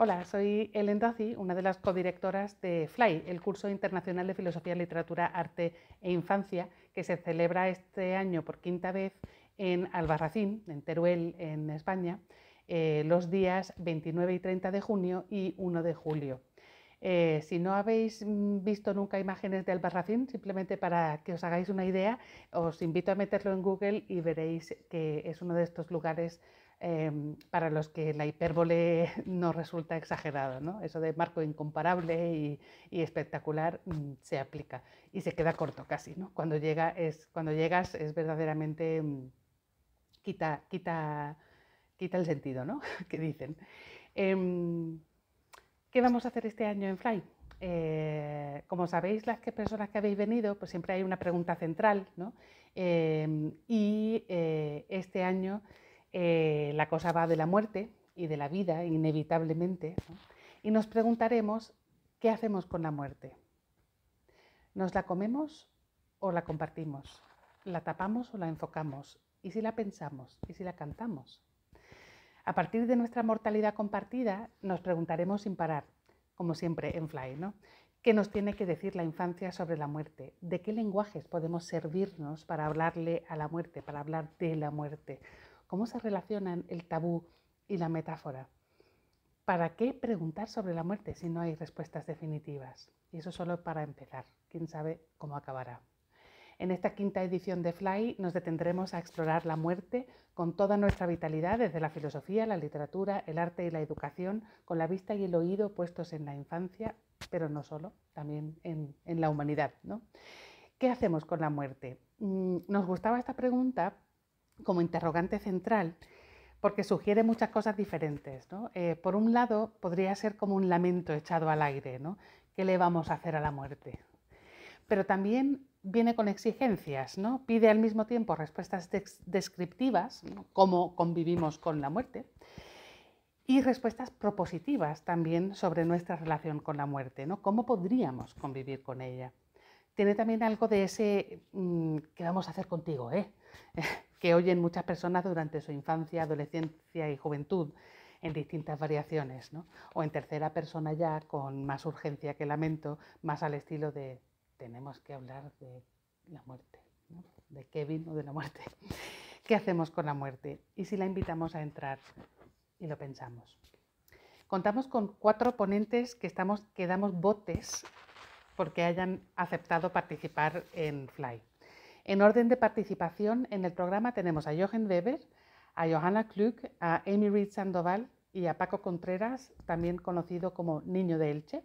Hola, soy Ellen Daci, una de las codirectoras de FLY, el curso internacional de Filosofía, Literatura, Arte e Infancia, que se celebra este año por quinta vez en Albarracín, en Teruel, en España, eh, los días 29 y 30 de junio y 1 de julio. Eh, si no habéis mm, visto nunca imágenes de Albarracín, simplemente para que os hagáis una idea, os invito a meterlo en Google y veréis que es uno de estos lugares Em, para los que la hipérbole no resulta exagerada, Eso de marco incomparable y, espectacular mm, se aplica y se queda corto casi, ¿no? Cuando, llega es, cuando llegas es verdaderamente mm, quita, quita, quita el sentido, que dicen. Em, ¿Qué vamos a hacer este año en Fly? Eh, como sabéis, las que personas que habéis venido, pues siempre hay una pregunta central, em, y eh, este año eh, la cosa va de la muerte y de la vida, inevitablemente, y nos preguntaremos qué hacemos con la muerte. ¿Nos la comemos o la compartimos? ¿La tapamos o la enfocamos? ¿Y si la pensamos? ¿Y si la cantamos? A partir de nuestra mortalidad compartida, nos preguntaremos sin parar, como siempre en Fly, ¿Qué nos tiene que decir la infancia sobre la muerte? ¿De qué lenguajes podemos servirnos para hablarle a la muerte, para hablar de la muerte? ¿Cómo se relacionan el tabú y la metáfora? ¿Para qué preguntar sobre la muerte si no hay respuestas definitivas? Y eso solo para empezar. ¿Quién sabe cómo acabará? En esta quinta edición de Fly nos detendremos a explorar la muerte con toda nuestra vitalidad desde la filosofía, la literatura, el arte y la educación, con la vista y el oído puestos en la infancia, pero no solo, también en, la humanidad. ¿Qué hacemos con la muerte? Mm, nos gustaba esta pregunta como interrogante central porque sugiere muchas cosas diferentes. ¿no? Eh, por un lado, podría ser como un lamento echado al aire, ¿no? ¿Qué le vamos a hacer a la muerte? Pero también viene con exigencias, ¿no? Pide al mismo tiempo respuestas descriptivas, cómo convivimos con la muerte, y respuestas propositivas también sobre nuestra relación con la muerte, ¿no? ¿Cómo podríamos convivir con ella? Tiene también algo de ese, mm, ¿qué vamos a hacer contigo, eh? que oyen muchas personas durante su infancia, adolescencia y juventud en distintas variaciones, ¿no? o en tercera persona ya con más urgencia que lamento, más al estilo de tenemos que hablar de la muerte, de Kevin o de la muerte. ¿Qué hacemos con la muerte? ¿Y si la invitamos a entrar? Y lo pensamos. Contamos con cuatro ponentes que, estamos, que damos botes porque hayan aceptado participar en Fly. En orden de participación, en el programa tenemos a Jochen Weber, a Johanna Klug, a Amy Reed Sandoval y a Paco Contreras, también conocido como Niño de Elche,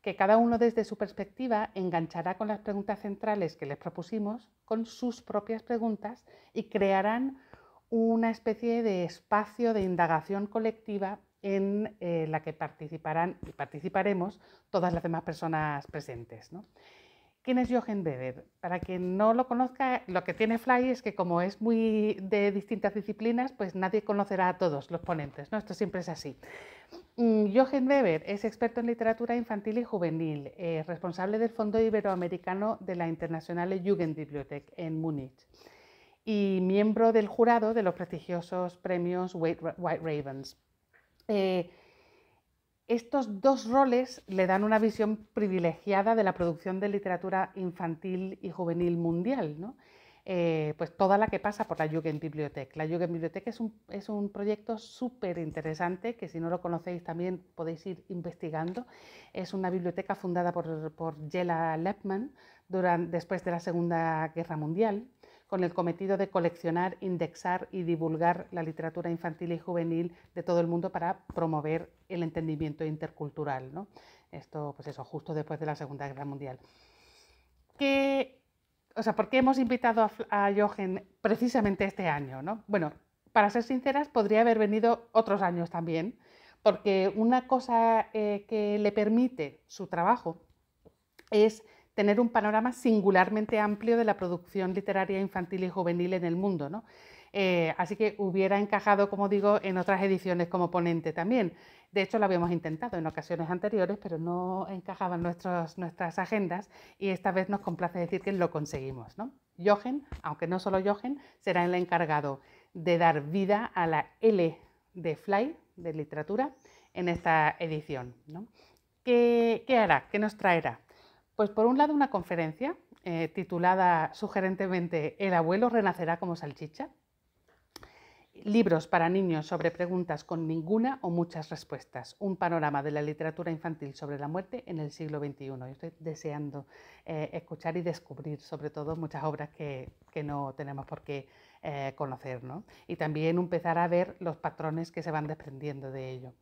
que cada uno desde su perspectiva enganchará con las preguntas centrales que les propusimos, con sus propias preguntas y crearán una especie de espacio de indagación colectiva en eh, la que participarán y participaremos todas las demás personas presentes. ¿Quién es Jochen Weber? Para quien no lo conozca, lo que tiene Fly es que como es muy de distintas disciplinas, pues nadie conocerá a todos los ponentes, ¿no? Esto siempre es así. Mm, Jochen Weber es experto en literatura infantil y juvenil, eh, responsable del Fondo Iberoamericano de la Internacional Jugendbibliothek en Múnich y miembro del jurado de los prestigiosos premios White Ravens. Eh, estos dos roles le dan una visión privilegiada de la producción de literatura infantil y juvenil mundial, eh, pues toda la que pasa por la Jugendbibliothek. La Jugendbibliothek es un, es un proyecto súper interesante que si no lo conocéis también podéis ir investigando. Es una biblioteca fundada por, por Jela Leppmann después de la Segunda Guerra Mundial con el cometido de coleccionar, indexar y divulgar la literatura infantil y juvenil de todo el mundo para promover el entendimiento intercultural. ¿no? Esto, pues eso, justo después de la Segunda Guerra Mundial. ¿Qué, o sea, ¿Por qué hemos invitado a, Jochen precisamente este año? ¿no? Bueno, para ser sinceras, podría haber venido otros años también, porque una cosa eh, que le permite su trabajo es tener un panorama singularmente amplio de la producción literaria infantil y juvenil en el mundo. Eh, así que hubiera encajado, como digo, en otras ediciones como ponente también. De hecho, lo habíamos intentado en ocasiones anteriores, pero no encajaban nuestras agendas y esta vez nos complace decir que lo conseguimos. ¿no? Jochen, aunque no solo Jochen, será el encargado de dar vida a la L de Fly, de literatura, en esta edición. ¿Qué hará? ¿Qué nos traerá? Pues por un lado una conferencia eh, titulada sugerentemente El abuelo renacerá como salchicha. Libros para niños sobre preguntas con ninguna o muchas respuestas. Un panorama de la literatura infantil sobre la muerte en el siglo XXI. Yo estoy deseando eh, escuchar y descubrir sobre todo muchas obras que, no tenemos por qué eh, conocer. ¿no? Y también empezar a ver los patrones que se van desprendiendo de ello.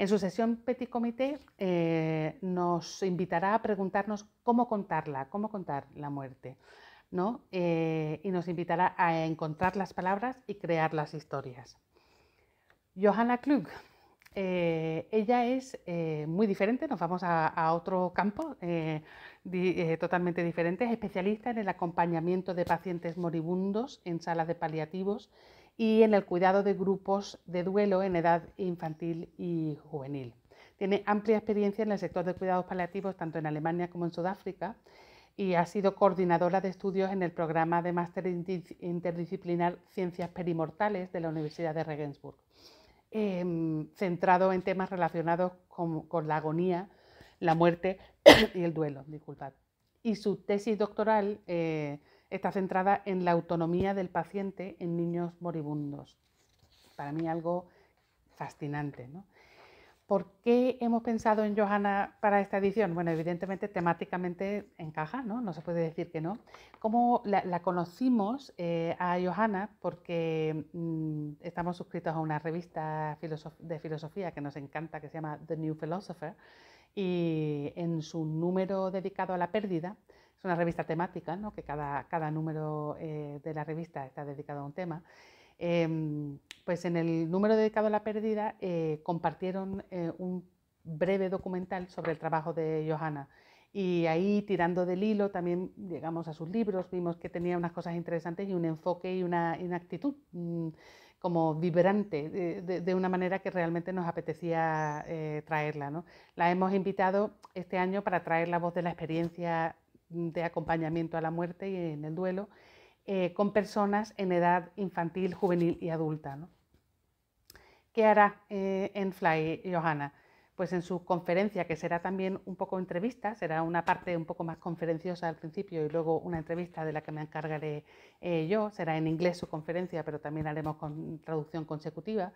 En su sesión Petit Comité eh, nos invitará a preguntarnos cómo contarla, cómo contar la muerte, eh, y nos invitará a encontrar las palabras y crear las historias. Johanna Klug, eh, ella es muy diferente, nos vamos a, otro campo totalmente diferente, es especialista en el acompañamiento de pacientes moribundos en salas de paliativos y en el cuidado de grupos de duelo en edad infantil y juvenil. Tiene amplia experiencia en el sector de cuidados paliativos tanto en Alemania como en Sudáfrica y ha sido coordinadora de estudios en el programa de máster interdisciplinar Ciencias Perimortales de la Universidad de Regensburg, em, centrado en temas relacionados con, la agonía, la muerte y el duelo. Y su tesis doctoral eh, está centrada en la autonomía del paciente en niños moribundos. Para mí algo fascinante. ¿Por qué hemos pensado en Johanna para esta edición? Bueno, evidentemente temáticamente encaja, ¿no? se puede decir que no. ¿Cómo la, conocimos eh, a Johanna? Porque mm, estamos suscritos a una revista de filosofía que nos encanta, que se llama The New Philosopher, y en su número dedicado a la pérdida, es una revista temática, ¿no? que cada, cada número eh, de la revista está dedicado a un tema. Em, pues en el número dedicado a la pérdida eh, compartieron eh, un breve documental sobre el trabajo de Johanna. Y ahí, tirando del hilo, también llegamos a sus libros, vimos que tenía unas cosas interesantes y un enfoque y una, una actitud mm, como vibrante, de, de, una manera que realmente nos apetecía traerla. ¿no? La hemos invitado este año para traer la voz de la experiencia de acompañamiento a la muerte y en el duelo eh, con personas en edad infantil, juvenil y adulta. ¿Qué hará eh, en Fly Johanna? Pues en su conferencia, que será también un poco entrevista, será una parte un poco más conferenciosa al principio y luego una entrevista de la que me encargaré eh, yo, será en inglés su conferencia, pero también haremos con traducción consecutiva.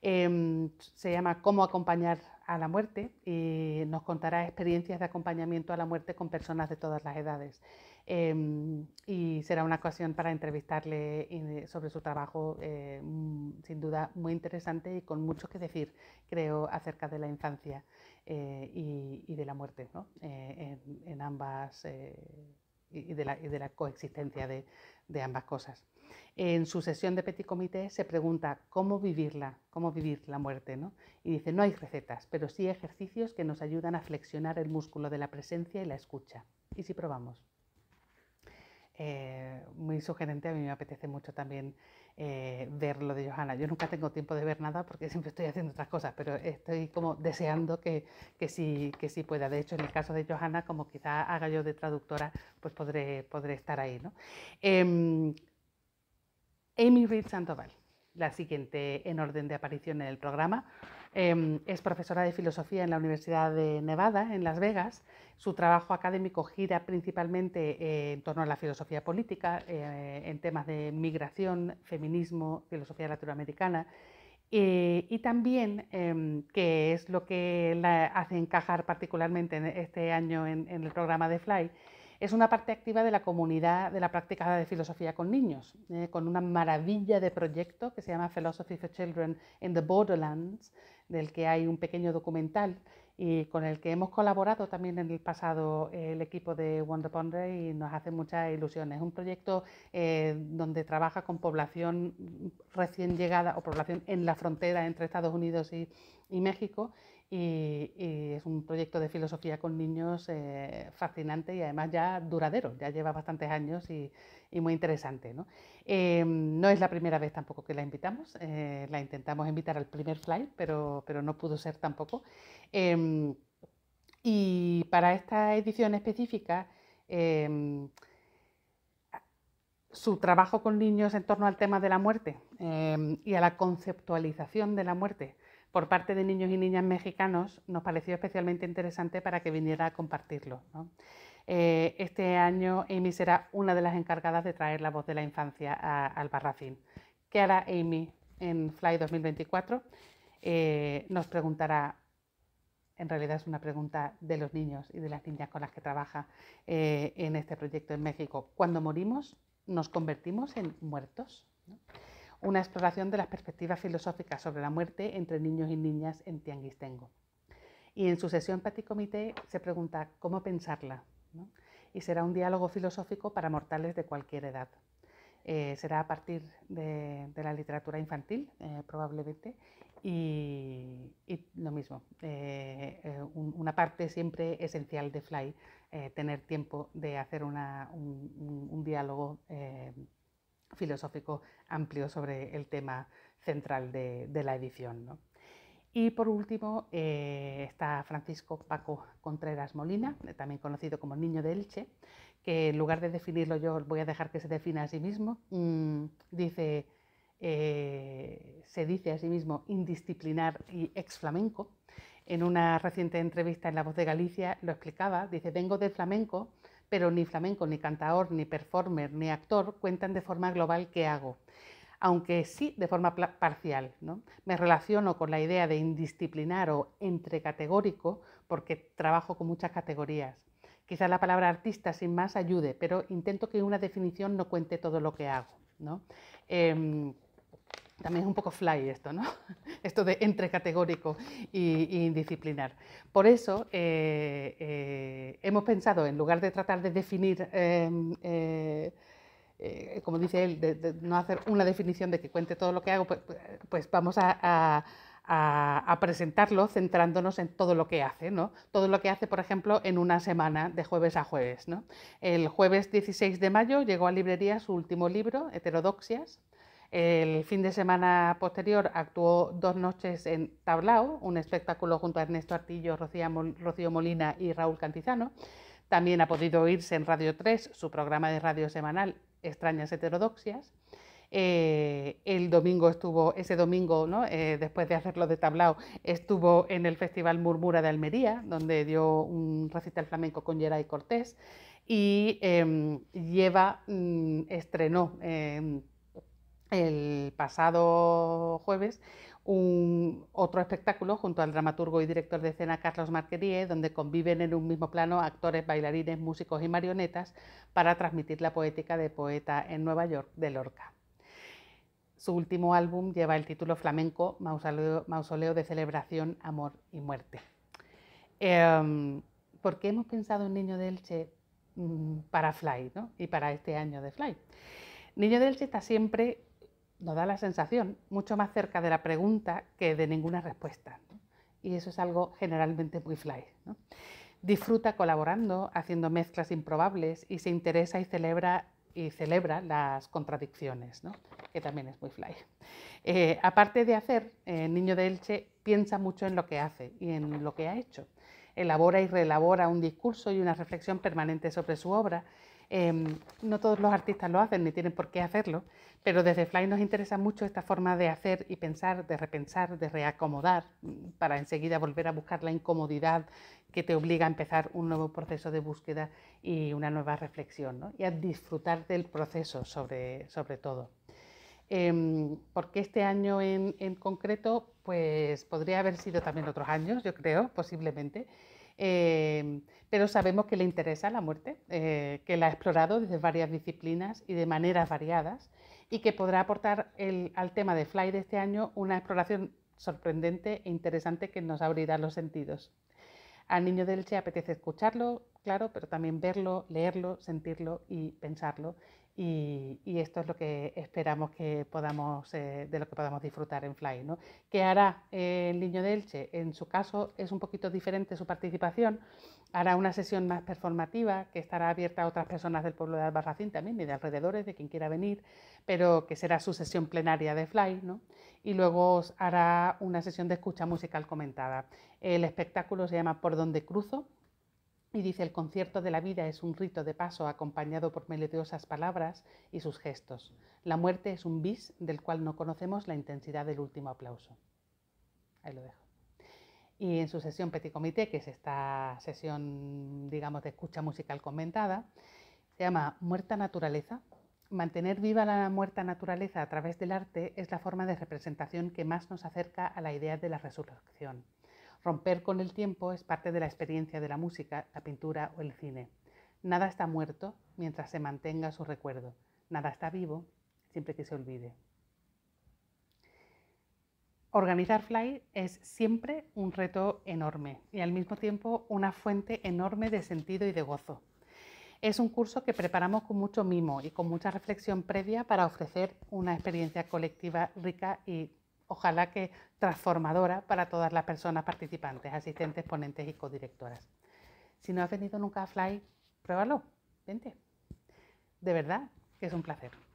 Em, se llama Cómo acompañar a la muerte y eh, nos contará experiencias de acompañamiento a la muerte con personas de todas las edades. Em, y será una ocasión para entrevistarle eh, sobre su trabajo, eh, mm, sin duda muy interesante y con mucho que decir, creo, acerca de la infancia y, de la muerte en, ambas y de la, coexistencia de, ambas cosas. En su sesión de Petit Comité se pregunta cómo vivirla, cómo vivir la muerte, ¿no? Y dice, no hay recetas, pero sí ejercicios que nos ayudan a flexionar el músculo de la presencia y la escucha. ¿Y si probamos? Eh, muy sugerente. A mí me apetece mucho también eh, ver lo de Johanna. Yo nunca tengo tiempo de ver nada porque siempre estoy haciendo otras cosas, pero estoy como deseando que, sí, que pueda. De hecho, en el caso de Johanna, como quizá haga yo de traductora, pues podré, podré estar ahí. Em, Amy Reed Sandoval, la siguiente en orden de aparición en el programa. Em, es profesora de filosofía en la Universidad de Nevada, en Las Vegas. Su trabajo académico gira principalmente eh, en torno a la filosofía política, eh, en temas de migración, feminismo, filosofía latinoamericana. Eh, y también, em, que es lo que la hace encajar particularmente este año en, en el programa de Fly, es una parte activa de la comunidad de la práctica de filosofía con niños, eh, con una maravilla de proyecto que se llama Philosophy for Children in the Borderlands, del que hay un pequeño documental y con el que hemos colaborado también en el pasado eh, el equipo de Wonder Ponder y nos hace muchas ilusiones. Es un proyecto eh, donde trabaja con población recién llegada o población en la frontera entre Estados Unidos y México y, es un proyecto de filosofía con niños eh, fascinante y además ya duradero, ya lleva bastantes años y, muy interesante. Em, ¿no? es la primera vez tampoco que la invitamos, eh, la intentamos invitar al primer fly, pero, pero no pudo ser tampoco. Em, y para esta edición específica, em, su trabajo con niños en torno al tema de la muerte y a la conceptualización de la muerte, por parte de niños y niñas mexicanos nos pareció especialmente interesante para que viniera a compartirlo. Eh, este año Amy será una de las encargadas de traer la voz de la infancia al Barrafín. ¿Qué hará Amy en Fly 2024? Eh, nos preguntará, en realidad es una pregunta de los niños y de las niñas con las que trabaja eh, en este proyecto en México. Cuando morimos, nos convertimos en muertos una exploración de las perspectivas filosóficas sobre la muerte entre niños y niñas en Tianguistengo. Y en su sesión comité se pregunta cómo pensarla. Y será un diálogo filosófico para mortales de cualquier edad. Eh, será a partir de, la literatura infantil, eh, probablemente, y, lo mismo, eh, una parte siempre esencial de Fly, tener tiempo de hacer un, un, un, diálogo filosófico amplio sobre el tema central de, la edición. Y por último eh, está Francisco Paco Contreras Molina, también conocido como Niño de Elche, que en lugar de definirlo yo voy a dejar que se defina a sí mismo. Mm, dice, eh, se dice a sí mismo indisciplinar y ex flamenco. En una reciente entrevista en La Voz de Galicia lo explicaba, dice, vengo del flamenco pero ni flamenco, ni cantador, ni performer, ni actor cuentan de forma global qué hago, aunque sí de forma parcial. ¿no? Me relaciono con la idea de indisciplinar o entrecategórico porque trabajo con muchas categorías. Quizás la palabra artista sin más ayude, pero intento que una definición no cuente todo lo que hago. ¿no? Em, también es un poco fly esto, ¿no? Esto de entre categórico e indisciplinar. Por eso eh, eh, hemos pensado, en lugar de tratar de definir, em, eh, como dice él, de, no hacer una definición de que cuente todo lo que hago, pues, pues vamos a, presentarlo centrándonos en todo lo que hace, ¿no? Todo lo que hace, por ejemplo, en una semana de jueves a jueves, ¿no? El jueves 16 de mayo llegó a librería su último libro, Heterodoxias, el fin de semana posterior actuó dos noches en Tablao, un espectáculo junto a Ernesto Artillo, Rocío Molina y Raúl Cantizano. También ha podido oírse en Radio 3 su programa de radio semanal Extrañas Heterodoxias. Eh, el domingo estuvo, ese domingo, eh, después de hacerlo de tablao, estuvo en el Festival Murmura de Almería, donde dio un recital flamenco con Geray Cortés y em, lleva, mm, estrenó em, el pasado jueves un otro espectáculo junto al dramaturgo y director de escena Carlos Marquerie, donde conviven en un mismo plano actores, bailarines, músicos y marionetas para transmitir la poética de Poeta en Nueva York de Lorca. Su último álbum lleva el título flamenco Mausoleo, de Celebración, Amor y Muerte. Em, ¿Por qué hemos pensado en Niño de mm, para Fly ¿no? y para este año de Fly? Niño de está siempre nos da la sensación mucho más cerca de la pregunta que de ninguna respuesta. Y eso es algo generalmente muy fly. Disfruta colaborando, haciendo mezclas improbables y se interesa y celebra y celebra las contradicciones, que también es muy fly. Eh, aparte de hacer, eh, Niño de Elche piensa mucho en lo que hace y en lo que ha hecho. Elabora y reelabora un discurso y una reflexión permanente sobre su obra Em, no todos los artistas lo hacen ni tienen por qué hacerlo, pero desde Fly nos interesa mucho esta forma de hacer y pensar, de repensar, de reacomodar, mm, para enseguida volver a buscar la incomodidad que te obliga a empezar un nuevo proceso de búsqueda y una nueva reflexión, ¿no? y a disfrutar del proceso sobre, todo. Em, porque este año en, en concreto, pues podría haber sido también otros años, yo creo, posiblemente Em, pero sabemos que le interesa la muerte, eh, que la ha explorado desde varias disciplinas y de maneras variadas y que podrá aportar al tema de Fly de este año una exploración sorprendente e interesante que nos abrirá los sentidos. Al niño del Che apetece escucharlo, claro, pero también verlo, leerlo, sentirlo y pensarlo. Y, esto es lo que esperamos que podamos, eh, de lo que podamos disfrutar en Fly. ¿no? ¿Qué hará el niño de Elche? En su caso es un poquito diferente su participación. Hará una sesión más performativa que estará abierta a otras personas del pueblo de Albarracín también y de alrededores, de quien quiera venir, pero que será su sesión plenaria de Fly. Y luego hará una sesión de escucha musical comentada. El espectáculo se llama Por donde cruzo y dice, el concierto de la vida es un rito de paso acompañado por melodiosas palabras y sus gestos. La muerte es un bis del cual no conocemos la intensidad del último aplauso. Ahí lo dejo. Y en su sesión Petit Comité, que es esta sesión, digamos, de escucha musical comentada, se llama Muerta Naturaleza. Mantener viva la muerta naturaleza a través del arte es la forma de representación que más nos acerca a la idea de la resurrección. Romper con el tiempo es parte de la experiencia de la música, la pintura o el cine. Nada está muerto mientras se mantenga su recuerdo. Nada está vivo siempre que se olvide. Organizar Fly es siempre un reto enorme y al mismo tiempo una fuente enorme de sentido y de gozo. Es un curso que preparamos con mucho mimo y con mucha reflexión previa para ofrecer una experiencia colectiva rica y ojalá que transformadora para todas las personas participantes, asistentes, ponentes y codirectoras. Si no has venido nunca a Fly, pruébalo, vente. De verdad que es un placer.